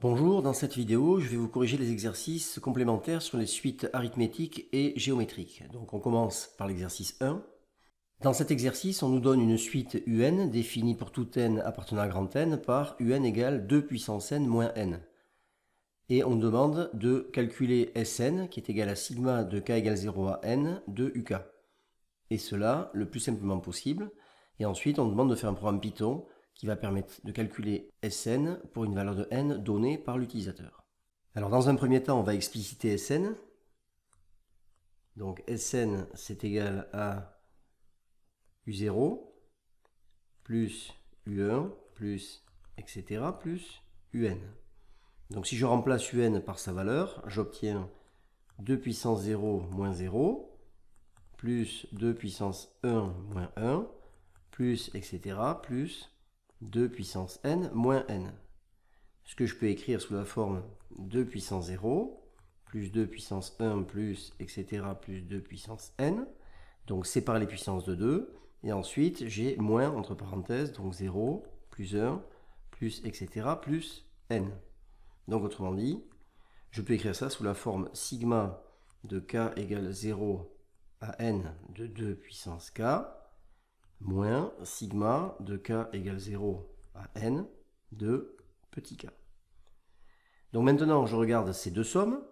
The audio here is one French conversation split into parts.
Bonjour, dans cette vidéo, je vais vous corriger les exercices complémentaires sur les suites arithmétiques et géométriques. Donc on commence par l'exercice 1. Dans cet exercice, on nous donne une suite un définie pour tout n appartenant à grand n par un égale 2 puissance n moins n. Et on demande de calculer Sn, qui est égal à sigma de k égale 0 à n de uk. Et cela le plus simplement possible. Et ensuite, on demande de faire un programme Python qui va permettre de calculer Sn pour une valeur de n donnée par l'utilisateur. Alors dans un premier temps, on va expliciter Sn. Donc Sn, c'est égal à U0 plus U1 plus etc. plus UN. Donc si je remplace UN par sa valeur, j'obtiens 2 puissance 0 moins 0 plus 2 puissance 1 moins 1 plus etc. plus 2 puissance n moins n. Ce que je peux écrire sous la forme 2 puissance 0, plus 2 puissance 1, plus etc. plus 2 puissance n. Donc séparer les puissances de 2. Et ensuite, j'ai moins entre parenthèses, donc 0, plus 1, plus etc. plus n. Donc autrement dit, je peux écrire ça sous la forme sigma de k égale 0 à n de 2 puissance k moins sigma de k égale 0 à n de petit k. Donc maintenant, je regarde ces deux sommes.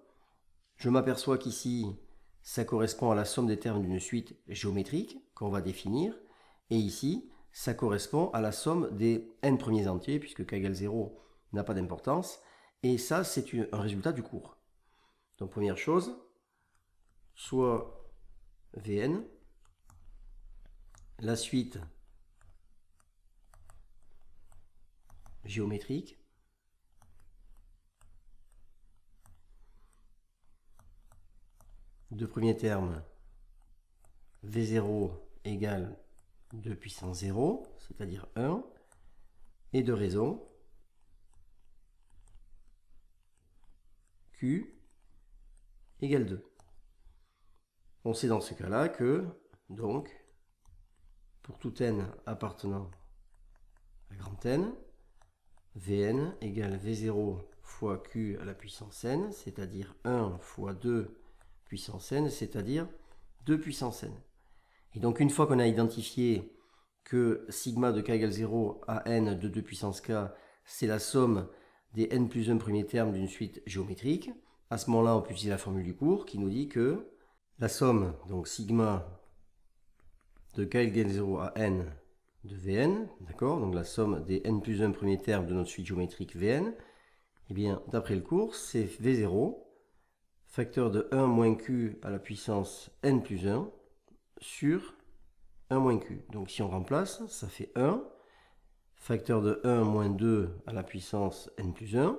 Je m'aperçois qu'ici, ça correspond à la somme des termes d'une suite géométrique qu'on va définir. Et ici, ça correspond à la somme des n premiers entiers, puisque k égale 0 n'a pas d'importance. Et ça, c'est un résultat du cours. Donc première chose, soit Vn la suite géométrique. de premier terme V0 égale 2 puissance 0, c'est-à-dire 1, et de raison Q égale 2. On sait dans ce cas-là que, donc, pour tout n appartenant à grand N, Vn égale V0 fois Q à la puissance n, c'est-à-dire 1 fois 2 puissance n, c'est-à-dire 2 puissance n. Et donc une fois qu'on a identifié que sigma de k égale 0 à n de 2 puissance k, c'est la somme des n plus 1 premiers termes d'une suite géométrique, à ce moment-là, on peut utiliser la formule du cours qui nous dit que la somme, donc sigma de égale 0 à n de Vn, d'accord, donc la somme des n plus 1 premiers termes de notre suite géométrique Vn, et eh bien, d'après le cours, c'est V0, facteur de 1 moins q à la puissance n plus 1, sur 1 moins q. Donc si on remplace, ça fait 1, facteur de 1 moins 2 à la puissance n plus 1,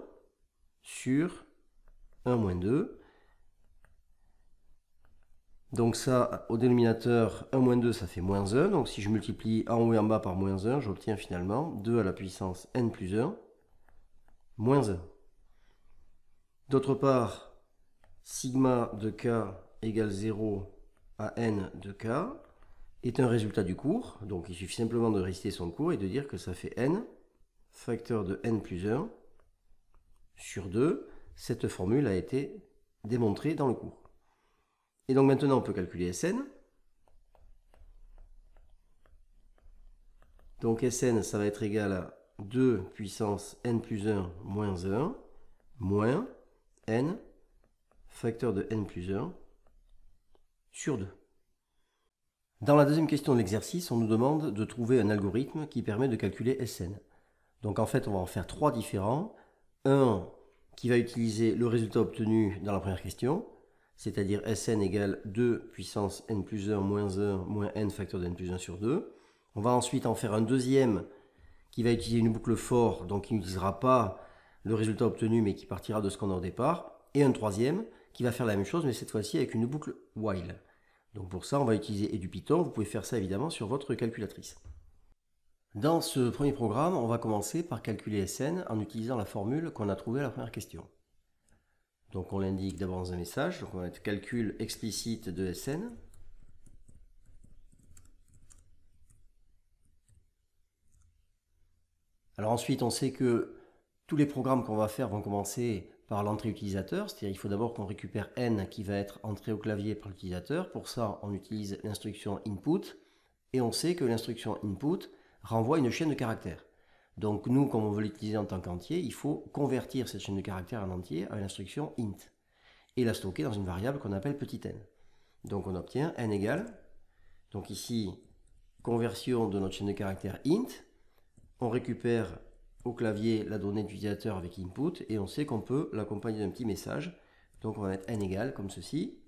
sur 1 moins 2, donc ça, au dénominateur, 1 moins 2, ça fait moins 1. Donc si je multiplie en haut et en bas par moins 1, j'obtiens finalement 2 à la puissance n plus 1, moins 1. D'autre part, sigma de k égale 0 à n de k est un résultat du cours. Donc il suffit simplement de rester son cours et de dire que ça fait n, facteur de n plus 1, sur 2. Cette formule a été démontrée dans le cours. Et donc maintenant, on peut calculer Sn. Donc Sn, ça va être égal à 2 puissance n plus 1 moins 1 moins n facteur de n plus 1 sur 2. Dans la deuxième question de l'exercice, on nous demande de trouver un algorithme qui permet de calculer Sn. Donc en fait, on va en faire trois différents. Un qui va utiliser le résultat obtenu dans la première question, c'est-à-dire Sn égale 2 puissance n plus 1 moins 1 moins n facteur de n plus 1 sur 2. On va ensuite en faire un deuxième qui va utiliser une boucle fort, donc qui n'utilisera pas le résultat obtenu, mais qui partira de ce qu'on a au départ. Et un troisième qui va faire la même chose, mais cette fois-ci avec une boucle while. Donc pour ça, on va utiliser EduPython, du Vous pouvez faire ça évidemment sur votre calculatrice. Dans ce premier programme, on va commencer par calculer Sn en utilisant la formule qu'on a trouvée à la première question. Donc on l'indique d'abord dans un message. Donc on va mettre calcul explicite de SN. Alors ensuite, on sait que tous les programmes qu'on va faire vont commencer par l'entrée utilisateur, c'est-à-dire il faut d'abord qu'on récupère n qui va être entrée au clavier par l'utilisateur. Pour ça, on utilise l'instruction input et on sait que l'instruction input renvoie une chaîne de caractères. Donc nous, comme on veut l'utiliser en tant qu'entier, il faut convertir cette chaîne de caractères en entier à l'instruction int et la stocker dans une variable qu'on appelle petit n. Donc on obtient n égale, donc ici, conversion de notre chaîne de caractères int, on récupère au clavier la donnée d'utilisateur avec input et on sait qu'on peut l'accompagner d'un petit message. Donc on va mettre n égale comme ceci.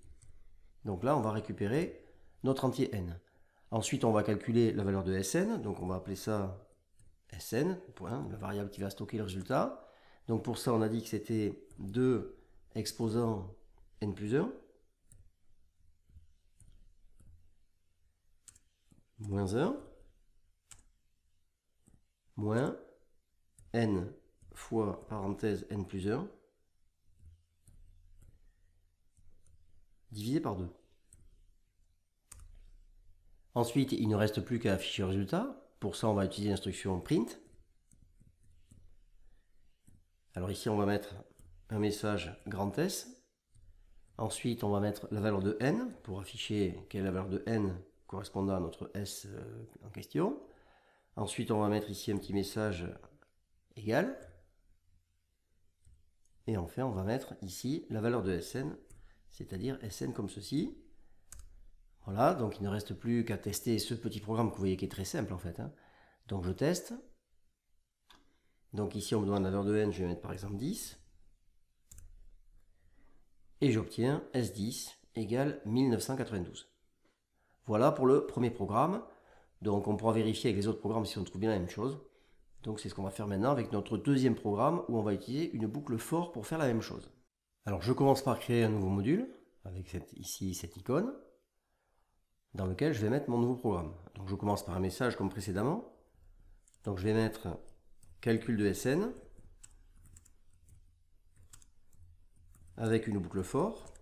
Donc là, on va récupérer notre entier n. Ensuite, on va calculer la valeur de Sn, donc on va appeler ça Sn, point, la variable qui va stocker le résultat. Donc pour ça, on a dit que c'était 2 exposant n plus 1, moins 1, moins n fois parenthèse n plus 1, divisé par 2. Ensuite, il ne reste plus qu'à afficher le résultat. Pour ça, on va utiliser l'instruction print. Alors ici, on va mettre un message grand S. Ensuite, on va mettre la valeur de n pour afficher quelle est la valeur de n correspondant à notre S euh, en question. Ensuite, on va mettre ici un petit message égal. Et enfin, on va mettre ici la valeur de Sn, c'est-à-dire Sn comme ceci. Voilà, donc il ne reste plus qu'à tester ce petit programme que vous voyez qui est très simple en fait. Hein. Donc je teste. Donc ici on me demande la valeur de n, je vais mettre par exemple 10. Et j'obtiens S10 égale 1992. Voilà pour le premier programme. Donc on pourra vérifier avec les autres programmes si on trouve bien la même chose. Donc c'est ce qu'on va faire maintenant avec notre deuxième programme où on va utiliser une boucle fort pour faire la même chose. Alors je commence par créer un nouveau module avec ici cette icône dans lequel je vais mettre mon nouveau programme. Donc je commence par un message comme précédemment. Donc je vais mettre calcul de SN avec une boucle fort.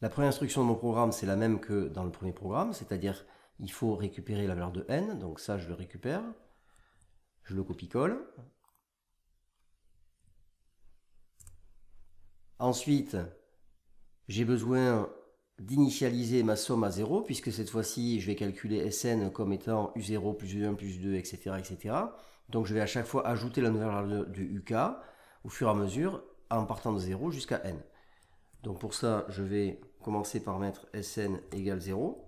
La première instruction de mon programme, c'est la même que dans le premier programme, c'est-à-dire il faut récupérer la valeur de n, donc ça je le récupère, je le copie-colle. Ensuite, j'ai besoin d'initialiser ma somme à 0, puisque cette fois-ci, je vais calculer Sn comme étant U0 plus U1 plus 2, etc., etc. Donc je vais à chaque fois ajouter la nouvelle valeur de UK au fur et à mesure, en partant de 0 jusqu'à N. Donc pour ça, je vais commencer par mettre Sn égale 0,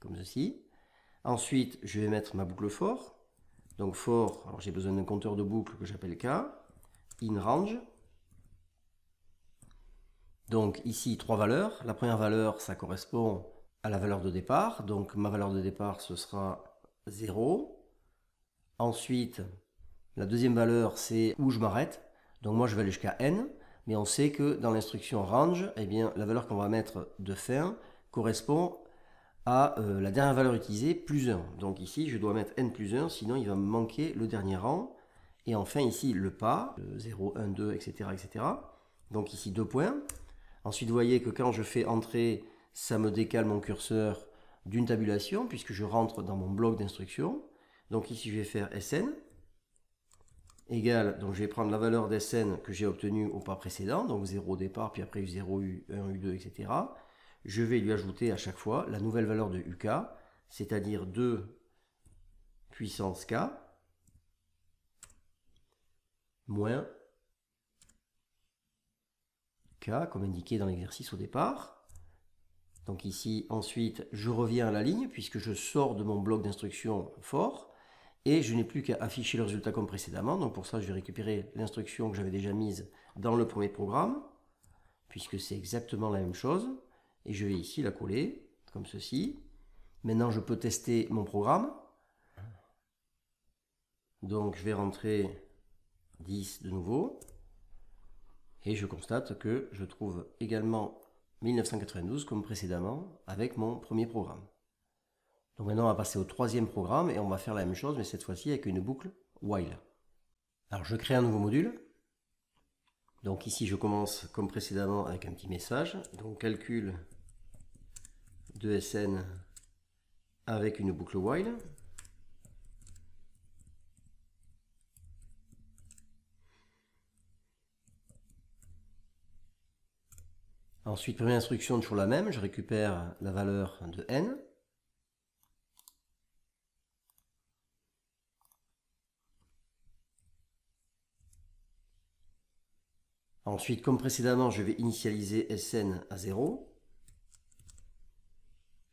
comme ceci. Ensuite, je vais mettre ma boucle for. Donc for, alors j'ai besoin d'un compteur de boucle que j'appelle K, in range, donc ici, trois valeurs. La première valeur, ça correspond à la valeur de départ. Donc ma valeur de départ, ce sera 0. Ensuite, la deuxième valeur, c'est où je m'arrête. Donc moi, je vais aller jusqu'à n. Mais on sait que dans l'instruction range, eh bien, la valeur qu'on va mettre de fin correspond à euh, la dernière valeur utilisée plus 1. Donc ici, je dois mettre n plus 1, sinon il va me manquer le dernier rang. Et enfin ici, le pas, 0, 1, 2, etc. etc. Donc ici, deux points. Ensuite, vous voyez que quand je fais entrer, ça me décale mon curseur d'une tabulation, puisque je rentre dans mon bloc d'instruction. Donc ici, je vais faire SN égale, donc je vais prendre la valeur d'SN que j'ai obtenue au pas précédent, donc 0 au départ, puis après U0, U1, U2, etc. Je vais lui ajouter à chaque fois la nouvelle valeur de UK, c'est-à-dire 2 puissance K moins comme indiqué dans l'exercice au départ. Donc ici, ensuite, je reviens à la ligne puisque je sors de mon bloc d'instruction fort et je n'ai plus qu'à afficher le résultat comme précédemment. Donc pour ça, je vais récupérer l'instruction que j'avais déjà mise dans le premier programme puisque c'est exactement la même chose. Et je vais ici la coller comme ceci. Maintenant, je peux tester mon programme. Donc je vais rentrer 10 de nouveau. Et je constate que je trouve également 1992 comme précédemment avec mon premier programme. Donc maintenant on va passer au troisième programme et on va faire la même chose mais cette fois-ci avec une boucle while. Alors je crée un nouveau module. Donc ici je commence comme précédemment avec un petit message. Donc calcul de SN avec une boucle while. Ensuite, première instruction, toujours la même, je récupère la valeur de n. Ensuite, comme précédemment, je vais initialiser Sn à 0.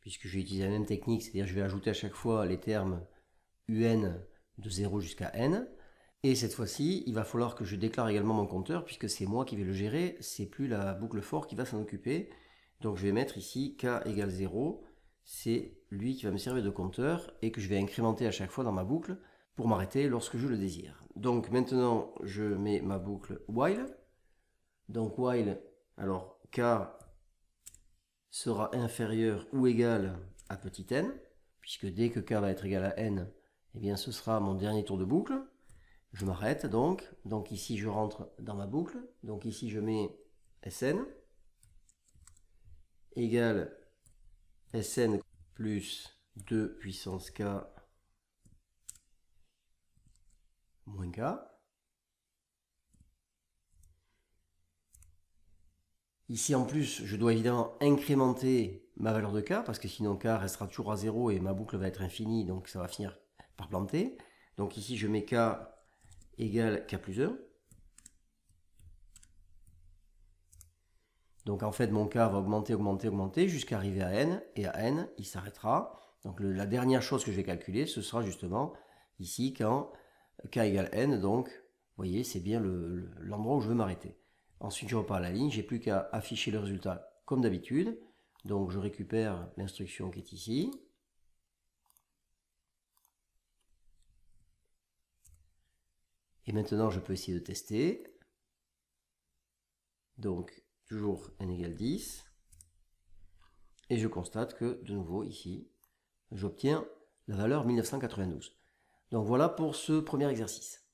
Puisque je vais utiliser la même technique, c'est-à-dire je vais ajouter à chaque fois les termes Un de 0 jusqu'à n. Et cette fois-ci, il va falloir que je déclare également mon compteur, puisque c'est moi qui vais le gérer, c'est plus la boucle fort qui va s'en occuper. Donc je vais mettre ici k égale 0, c'est lui qui va me servir de compteur, et que je vais incrémenter à chaque fois dans ma boucle, pour m'arrêter lorsque je le désire. Donc maintenant, je mets ma boucle while. Donc while, alors k sera inférieur ou égal à petit n, puisque dès que k va être égal à n, eh bien ce sera mon dernier tour de boucle. Je m'arrête donc. Donc ici, je rentre dans ma boucle. Donc ici, je mets Sn égale Sn plus 2 puissance k moins k. Ici, en plus, je dois évidemment incrémenter ma valeur de k, parce que sinon k restera toujours à 0 et ma boucle va être infinie, donc ça va finir par planter. Donc ici, je mets k égale k plus 1. Donc en fait, mon k va augmenter, augmenter, augmenter jusqu'à arriver à n. Et à n, il s'arrêtera. Donc la dernière chose que je vais calculer, ce sera justement ici quand k égale n. Donc vous voyez, c'est bien l'endroit où je veux m'arrêter. Ensuite, je repars à la ligne. J'ai plus qu'à afficher le résultat comme d'habitude. Donc je récupère l'instruction qui est ici. Et maintenant, je peux essayer de tester. Donc, toujours n égale 10. Et je constate que, de nouveau, ici, j'obtiens la valeur 1992. Donc voilà pour ce premier exercice.